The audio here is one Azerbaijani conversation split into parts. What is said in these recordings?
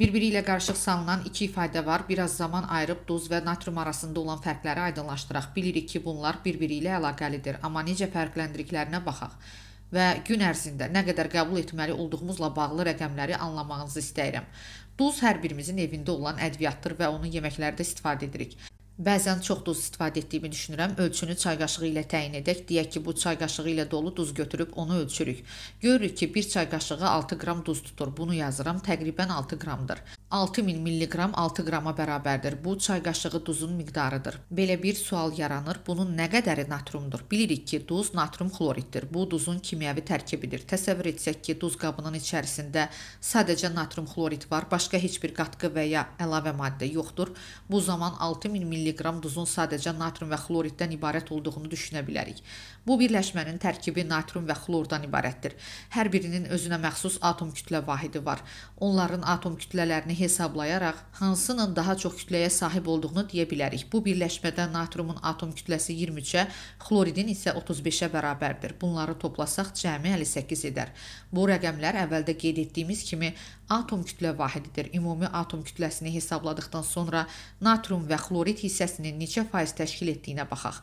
Bir-biri ilə qarışıq salınan iki ifadə var. Biraz zaman ayırıb duz və natrium arasında olan fərqləri aydınlaşdıraq. Bilirik ki, bunlar bir-biri ilə əlaqəlidir, amma necə fərqləndiriklərinə baxaq və gün ərzində nə qədər qəbul etməli olduğumuzla bağlı rəqəmləri anlamağınızı istəyirəm. Duz hər birimizin evində olan ədviyyatdır və onu yeməklərdə istifadə edirik. Bəzən çox duz istifadə etdiyimi düşünürəm. Ölçünü çay qaşığı ilə təyin edək. Deyək ki, bu çay qaşığı ilə dolu duz götürüb onu ölçürük. Görürük ki, bir çay qaşığı 6 qram duz tutur. Bunu yazıram, təqribən 6 qramdır. 6000 milliqram 6 qrama bərabərdir. Bu çay qaşığı duzun miqdarıdır. Belə bir sual yaranır. Bunun nə qədəri natriumdur? Bilirik ki, duz natrium xloriddir. Bu duzun kimyəvi tərkibidir. Təsəvvür etsək ki, duz qabının içərisində sadəcə natrium xlorid var, başqa heç bir qatqı və ya əlavə maddə yoxdur. Bu zaman 6000 milliqram duzun sadəcə natrium və xloriddən ibarət olduğunu düşünə bilərik. Bu birləşmənin tərkibi natrium və xlordan ibarətdir. Hər birinin özünə məxsus atom kütlə vahidi var. Onların atom kütlələrini hesablayaraq hansının daha çox kütləyə sahib olduğunu deyə bilərik. Bu birləşmədə natrumun atom kütləsi 23-ə, xloridin isə 35-ə bərabərdir. Bunları toplasaq cəmi 58 edər. Bu rəqəmlər əvvəldə qeyd etdiyimiz kimi atom kütlə vahididir. Ümumi atom kütləsini hesabladıkdan sonra natrium və xlorid hissəsinin neçə faiz təşkil etdiyinə baxaq.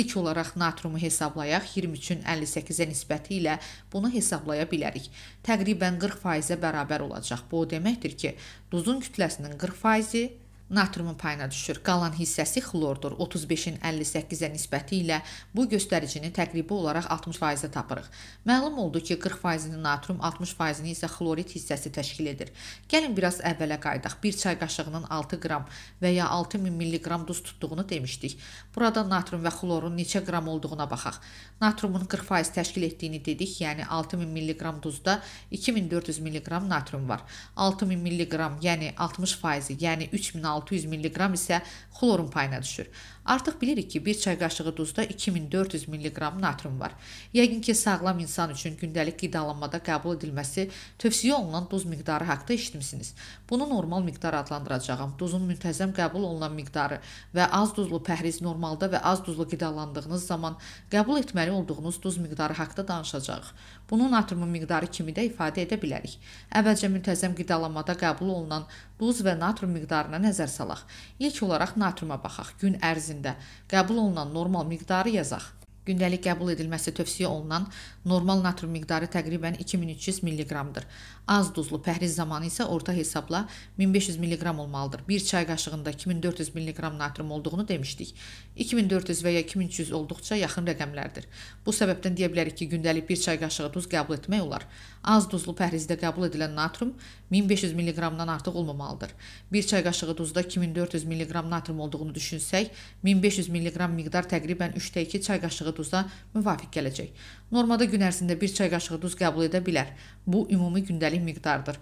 İlk olaraq natriumu hesablayaq. 23-ün 58-ə nisbəti ilə bunu hesablaya bilərik. Təqribən 40 faizə bərabər olacaq. Bu o deməkdir ki, duzun kütləsinin 40 faizi Natriumun payına düşür. Qalan hissəsi xlordur. 35-in 58-ə nisbəti ilə bu göstəricini təqribi olaraq 60%-ə tapırıq. Məlum oldu ki, 40%-ni natrium, 60%-ni isə xlorid hissəsi təşkil edir. Gəlin biraz əvvələ qayıdaq. 1 çay qaşığının 6 qram və ya 6000 milliqram duz tutduğunu demişdik. Burada natrium və xlorun neçə qram olduğuna baxaq. Natriumun 40% təşkil etdiyini dedik, yəni 6000 milliqram duzda 2400 milliqram natrium var. 6000 milliqram, yəni 60%-i, yəni 3600 1600 mq isə xlorun payına düşür. Artıq bilirik ki, bir çay qaşığı duzda 2400 mq natrium var. Yəqin ki, sağlam insan üçün gündəlik qidalanmada qəbul edilməsi tövsiyə olunan duz miqdarı haqqında eşitmisiniz. Bunu normal miqdar adlandıracağam. Duzun müntəzəm qəbul olunan miqdarı və az duzlu pəhriz normalda və az duzlu qidalandığınız zaman qəbul etməli olduğunuz duz miqdarı haqqında danışacağıq. Bunu natriumun miqdarı kimi də ifadə edə bilərik. Əvvəlcə müntəzəm qidalanmada qəbul olunan duz və natrium miqdarına nəzər salaq. İlk olaraq natriuma baxaq. Gün ərzində qəbul olunan normal miqdarı yazaq. Gündəlik qəbul edilməsi tövsiyə olunan normal natrium miqdarı təqribən 2300 mq-dır. Az duzlu pəhriz zamanı isə orta hesabla 1500 mq olmalıdır. 1 çay qaşığında 2400 mq natrium olduğunu demişdik. 2400 və ya 2300 olduqca yaxın rəqəmlərdir. Bu səbəbdən deyə bilərik ki, gündəlik 1 çay qaşığı duz qəbul etmək olar. Az duzlu pəhrizdə qəbul edilən natrium 1500 mq-dan artıq olmamalıdır. 1 çay qaşığı duzda 2400 mq natrium olduğunu düşünsək, 1500 mq miqdar təqribən 3-də 2 çay qaşığı qaşığı duzda müvafiq gələcək. Normada gün ərzində 1 çay qaşığı duz qəbul edə bilər. Bu ümumi gündəlik miqdardır.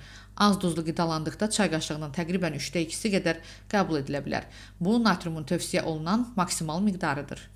Az duzlu qidalandıqda çay qaşığının təqribən 3-də 2-si qədər qəbul edilə bilər. Bu natriumun tövsiyə olunan maksimal miqdarıdır.